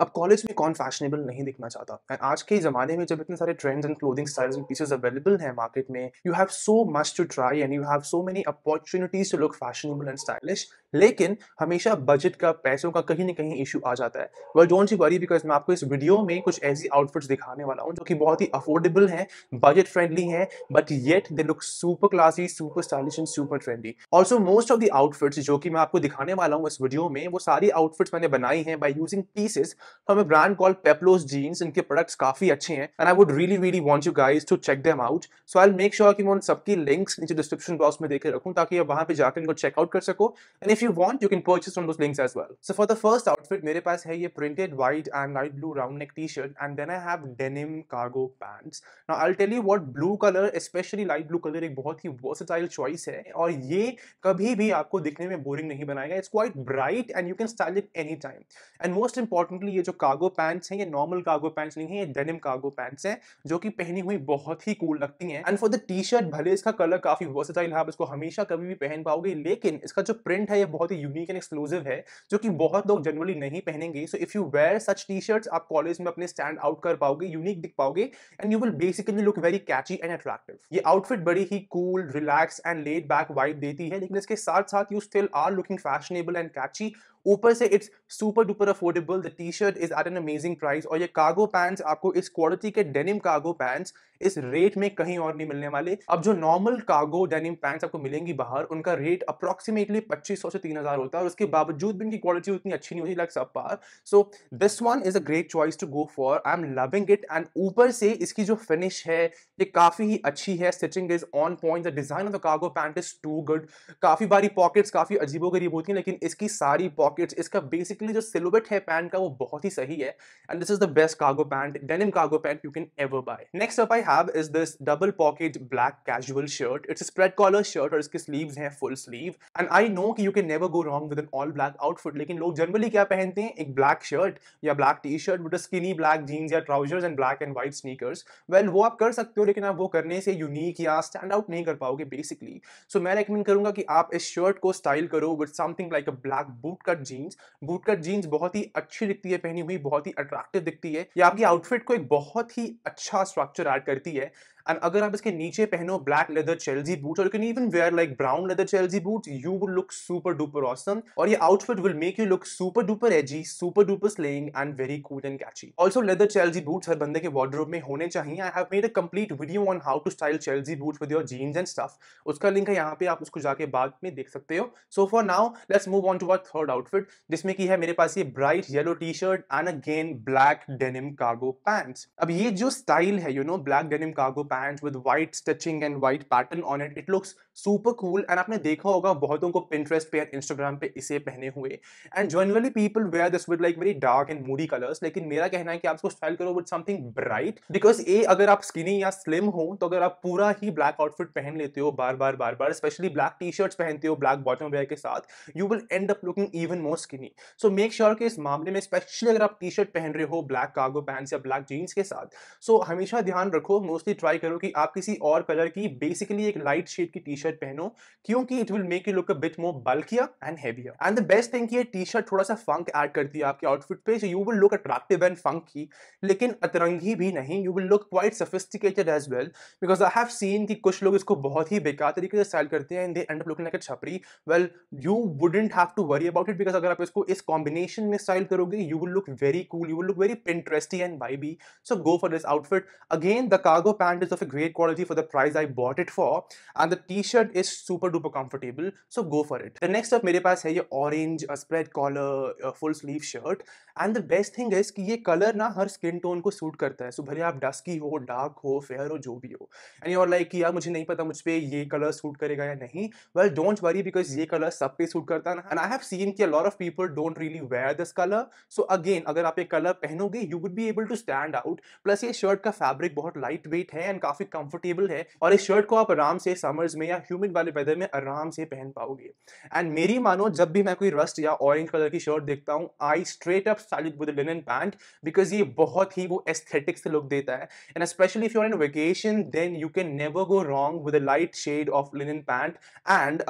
अब कॉलेज में कौन फैशनेबल नहीं दिखना चाहता आज के ज़माने में जब इतने सारे trends and clothing styles and pieces available हैं मार्केट में you have so much to try and you have so many opportunities to look fashionable and stylish लेकिन हमेशा बजट का पैसों का कहीं ना कहीं इशू आ जाता है well don't you worry because मैं आपको इस वीडियो में कुछ ऐसी आउटफिट्स दिखाने वाला हूँ जो कि बहुत ही अफोर्डेबल हैं बजट फ्रेंडली हैं but yet they look super classy super stylish and super trendy also most of the outfits जो कि मैं आपको दिखाने वाला हूँ इस वीडियो में वो सारी आउटफिट्स मैंने बनाई है बाई यूजिंग पीसेज from तो a brand called Peplo's Jeans. इनके प्रोडक्ट्स काफी अच्छे हैं and I would really really want you guys to check them out so I will make sure कि मैं उन सबकी लिंक्स नीचे डिस्क्रिप्शन बॉक्स में देके रखूं ताकि आप वहां पे जाकर इनको चेक आउट कर सको and if you want you can purchase from those links as well so for the first outfit मेरे पास है ये printed white and light blue round neck t shirt and then I have denim cargo pants now I will tell you what blue colour specially light blue colour एक बहुत ही versatile choice है और ये कभी भी आपको दिखने में बोरिंग नहीं बनाएगा it's quite bright and you can style it any time and most importantly ये जो कार्गो पैंट्स हैं ये नॉर्मल कार्गो पैंट्स नहीं है ये डेनिम कार्गो पैंट्स हैं जो कि पहनी हुई बहुत ही कूल लगती हैं and for the t shirt भले इसका कलर काफी वर्सेटाइल है आप इसको हमेशा कभी भी पहन पाओगे लेकिन इसका जो प्रिंट है ये बहुत ही यूनिक एंड एक्सक्लूसिव है जो कि बहुत लोग जनरली नहीं पहनेंगे so if you wear such t shirts आप कॉलेज में अपने स्टैंड आउट कर पाओगे यूनिक दिख पाओगे and you will basically look very catchy and attractive ये आउटफिट बड़ी ही cool relax and laid back vibe देती है लेकिन इसके साथ साथ you still are looking fashionable and catchy ऊपर से it's super duper affordable the t shirt is at an amazing price और ये कार्गो पैंट्स आपको इस क्वालिटी के डेनिम कार्गो पैंट्स इस रेट में कहीं और नहीं मिलने वाले अब जो नॉर्मल कार्गो डेनिम पैंट्स आपको मिलेंगी बाहर उनका रेट अप्रॉक्सीमेटली 2500 से 3000 होता है और उसके बावजूद भी इनकी क्वालिटी उतनी अच्छी नहीं होती लाइक सब पार so this one is a great choice to go for I am loving it and ऊपर से इसकी जो फिनिश है ये काफ़ी ही अच्छी है stitching is on point the design of the cargo pant is too good काफ़ी बारी पॉकेट्स काफ़ी अजीबो गरीब होती हैं लेकिन इसकी सारी पॉकेट पॉकेट्स इसका बेसिकली जो सिलोबेट है पैंट का वो बहुत ही सही है and this is the best cargo pant denim cargo pant you can ever buy next up I have is this double pocket black casual shirt it's spread collar shirt और इसके स्लीव्स हैं full sleeve and I know कि you can never go wrong with an all black outfit लेकिन लोग generally क्या पहनते हैं एक ब्लैक शर्ट या black t shirt with skinny black jeans या trousers and black and white sneakers well वो आप कर सकते हो लेकिन आप वो करने से यूनिक या स्टैंड आउट नहीं कर पाओगे बेसिकली सो so, मैं रेकमेंड करूंगा कि आप इस शर्ट को स्टाइल करो with something like a black boot cut jeans boot cut jeans बहुत ही अच्छी दिखती है पहनी हुई बहुत ही अट्रैक्टिव दिखती है ये आपकी आउटफिट को एक बहुत ही अच्छा स्ट्रक्चर ऐड करती है एंड अगर आप इसके नीचे पहनो ब्लैक लेदर चेल्जी बूट और you even wear like brown leather Chelsea boot you would look super duper awesome और ये outfit will make you look super duper edgy super duper slaying and very cool and catchy also leather Chelsea boot हर बंदे के wardrobe में होने चाहिए I have made a complete video on how to style Chelsea boot with your jeans and stuff उसका link है यहाँ पे आप उसको जाके बाद में देख सकते हो so for now let's move on to our third outfit जिसमें की है मेरे पास ये bright yellow t shirt and again black denim cargo pants अब ये जो स्टाइल है you know black denim cargo band with white stitching and white pattern on it it looks super cool and आपने देखा होगा बहुतों को पिंटरेस्ट पे इंस्टाग्राम पे इसे पहने हुए and generally people wear this with like very dark and moody colours लेकिन मेरा कहना है कि आप इसको स्टाइल करो with something bright because a अगर आप स्किनी या स्लिम हो तो अगर आप पूरा ही ब्लैक आउटफिट पहन लेते हो बार बार बार बार स्पेशली ब्लैक टी शर्ट पहनते हो ब्लैक बॉटम वेयर के साथ you will end up looking even more skin so make sure के इस मामले में स्पेशली अगर आप टी शर्ट पहन रहे हो ब्लैक कागो पैंट्स या ब्लैक जीन्स के साथ सो so, हमेशा ध्यान रखो मोस्टली ट्राई करो कि आप किसी और कलर की बेसिकली एक लाइट शेड की टी शर्ट पहनो क्योंकि it will make you look a bit more bulkier and heavier and the best thing ये टी शर्ट थोड़ा सा फंक ऐड करती है आपके आउटफिट पे you will look attractive and funky लेकिन अतरंगी भी नहीं you will look quite sophisticated as well because I have seen कि कुछ लोग इसको बहुत ही बेकार तरीके से स्टाइल करते हैं and they end up looking like a छपरी well you wouldn't have to worry about it because अगर आप इसको इस कॉम्बिनेशन में स्टाइल करोगे you will look very cool you will look very Pinteresty and by be so go for this outfit again the cargo pant is of a great quality for the price I bought it for and the t-shirt is super duper comfortable so go for it. The next up मेरे पास है ये orange a spread collar a full sleeve shirt and the best thing is कि ये color ना हर skin tone को suit करता है so भले आप dusky हो dark हो fair हो जो भी हो and you are like कि यार मुझे नहीं पता मुझ पर ये color suit करेगा या नहीं well don't worry because ये color सब पे suit करता है and I have seen कि a lot of people don't really wear this color so again अगर आप ये color पहनोगे you would be able to stand out plus ये shirt का fabric बहुत light weight है and काफी कंफर्टेबल है और इस शर्ट को आप आराम से समर्स में या ह्यूमिड वाले वेदर में आराम से पहन पाओगे एंड मेरी मानो जब भी मैं कोई रस्ट या ऑरेंज कलर की शर्ट देखता हूँ I straight up salute with linen pant because ये बहुत ही वो एस्थेटिक से लुक देता है and specially if you are in vacation then you can never go wrong with a light shade of linen pant and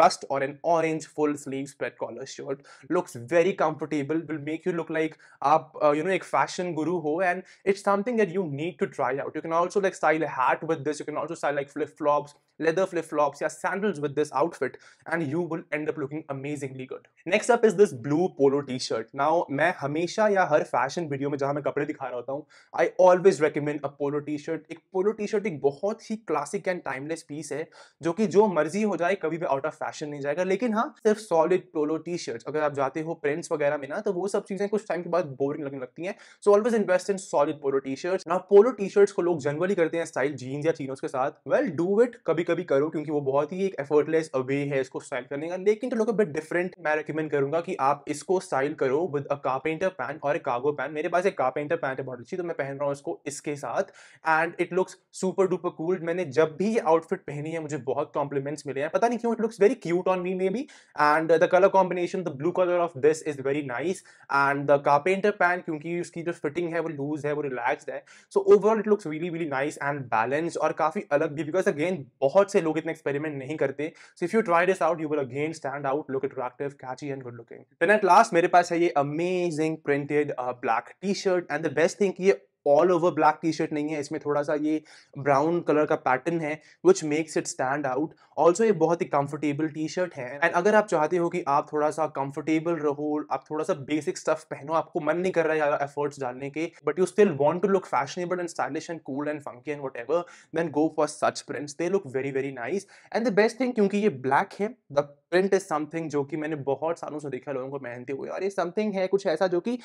rust और an orange full sleeve spread collar shirt looks very comfortable will make you look like आप you uh, know एक fashion गुरु हो and it's something that you need to try out you can also like style style a hat with this you can also style like flip-flops leather flip-flops yeah sandals with this outfit and you will end up looking amazingly good next up is this blue polo t-shirt now मैं हमेशा या हर fashion video में जहां मैं कपड़े दिखा रहा होता हूँ I always recommend a polo t shirt एक पोलो टी शर्ट एक बहुत ही क्लासिक एंड टाइमलेस पीस है जो कि जो मर्जी हो जाए कभी भी आउट ऑफ फैशन नहीं जाएगा लेकिन हाँ सिर्फ सॉलिड पोलो टी शर्ट अगर आप जाते हो प्रिंट्स वगैरह में ना तो वो सब चीजें कुछ टाइम के बाद बोरिंग लगने लगती हैं so always invest in solid polo t shirt ना पोलो टी शर्ट्स को लोग जनरली करते हैं स्टाइल जीन्स या चीनों के साथ वेल डू इट कभी कभी करो क्योंकि वो बहुत ही एक एफर्टलेस अवे है इसको स्टाइल करने का लेकिन तो लोग बिट डिफरेंट मैं रिकमेंड करूंगा कि आप इसको स्टाइल करो विद अ कार्पेंटर पैंट और एक कागो पैंट मेरे पास एक कार्पेंटर पैंट है बहुत अच्छी तो मैं पहन रहा हूँ इसको इसके साथ and it looks super duper cool मैंने जब भी ये आउटफिट पहनी है मुझे बहुत कॉम्प्लीमेंट्स मिले हैं पता नहीं क्यों it looks very cute on me maybe and the colour combination the blue colour of this is very nice and the carpenter pant क्योंकि उसकी जो फिटिंग है वो लूज है वो रिलैक्स है so overall it looks really really nice and and balance और काफ़ी अलग भी बिकॉज अगेन बहुत से लोग इतने एक्सपेरिमेंट नहीं करते so if you try this out you will again stand out look attractive catchy and good looking then at last मेरे पास है ये amazing printed black t shirt and the best thing ये all over black t shirt नहीं है इसमें थोड़ा सा ये ब्राउन कलर का पैटर्न है which makes it stand out also ये बहुत ही कंफर्टेबल टी शर्ट है एंड अगर आप चाहते हो कि आप थोड़ा सा कंफर्टेबल रहो आप थोड़ा सा बेसिक स्टफ पहनो आपको मन नहीं कर रहा है ज़्यादा एफर्ट्स डालने के but you still want to look fashionable and stylish and cool and funky and whatever then go for such prints they look very very nice and the best thing क्योंकि ये black है the print is something जो कि मैंने बहुत सालों से देखा लोगों को पहनते हुए और ये समथिंग है कुछ ऐसा जो कि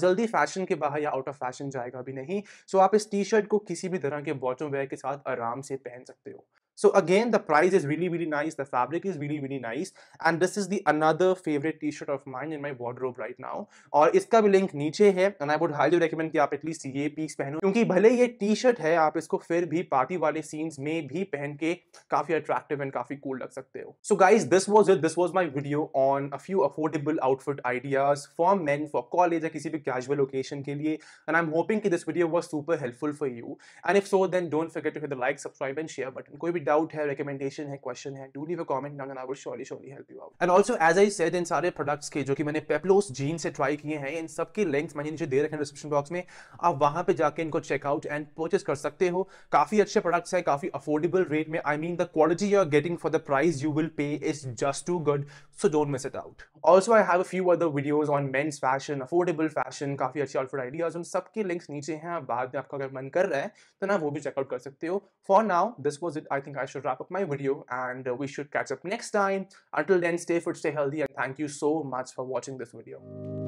जल्दी फैशन के बाहर या आउट ऑफ फैशन जाएगा भी नहीं नहीं सो आप इस टी शर्ट को किसी भी तरह के बॉटम वेयर के साथ आराम से पहन सकते हो So again, the price is really, really nice. The fabric is really, really nice. And this is the another favorite t-shirt of mine in my wardrobe right now. और इसका भी लिंक नीचे है and I would highly recommend कि आप at least ये piece पहनो क्योंकि भले ये टी-शर्ट है आप इसको फिर भी पार्टी वाले सीन्स में भी पहन के काफी अट्रैक्टिव एंड काफी कूल लग सकते हो so guys this was it this was my video on a few affordable outfit ideas for man for college या किसी भी कैजुअल ओकेशन के लिए एंड आई एम होपिंग कि this video was super helpful for you and if so then don't forget to hit the like subscribe and share button कोई भी कोई doubt है रिकमेंडेशन है क्वेश्चन है do leave a comment down and I will surely surely help you out and also as I said in सारे products के जो कि मैंने पेप्लोस जीन से ट्राई किए हैं इन सब के लिंक्स मैंने नीचे दे रखे हैं डिस्क्रिप्शन बॉक्स में आप वहां पे जाके इनको चेकआउट एंड परचेस कर सकते हो काफी अच्छे प्रोडक्ट्स है काफी अफोर्डेबल रेट में I mean the quality you are getting for the price you will pay is just too good so don't miss it out also I have a few other videos on men's fashion affordable fashion काफी अच्छे outfit ideas उन सबके links नीचे हैं बाद में आपका अगर मन कर रहा है तो ना वो भी चेकआउट कर सकते हो for now this was it I think think I should wrap up my video and uh, we should catch up next time. Until then, stay fit, stay healthy, and thank you so much for watching this video.